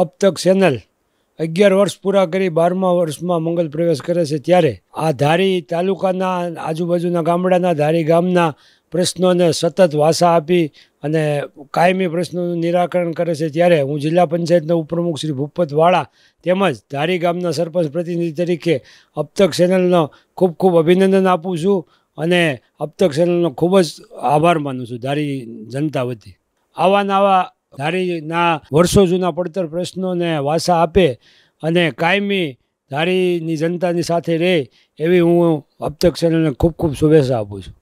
અબ તક ચેનલ અગિયાર વર્ષ પૂરા કરી બારમા વર્ષમાં મંગલ પ્રવેશ કરે છે ત્યારે આ ધારી તાલુકાના આજુબાજુના ગામડાના ધારી ગામના પ્રશ્નોને સતત વાસા આપી અને કાયમી પ્રશ્નોનું નિરાકરણ કરે છે ત્યારે હું જિલ્લા પંચાયતના ઉપપ્રમુખ શ્રી ભૂપત તેમજ ધારી ગામના સરપંચ પ્રતિનિધિ તરીકે અબતક ચેનલનો ખૂબ ખૂબ અભિનંદન આપું છું અને અબતક ચેનલનો ખૂબ જ આભાર માનું છું ધારી જનતા વતી આવા નવા ધારીના વર્ષો જૂના પડતર પ્રશ્નોને વાસા આપે અને કાયમી ધારીની જનતાની સાથે રહે એવી હું અપતક્ષણને ખૂબ ખૂબ શુભેચ્છા આપું છું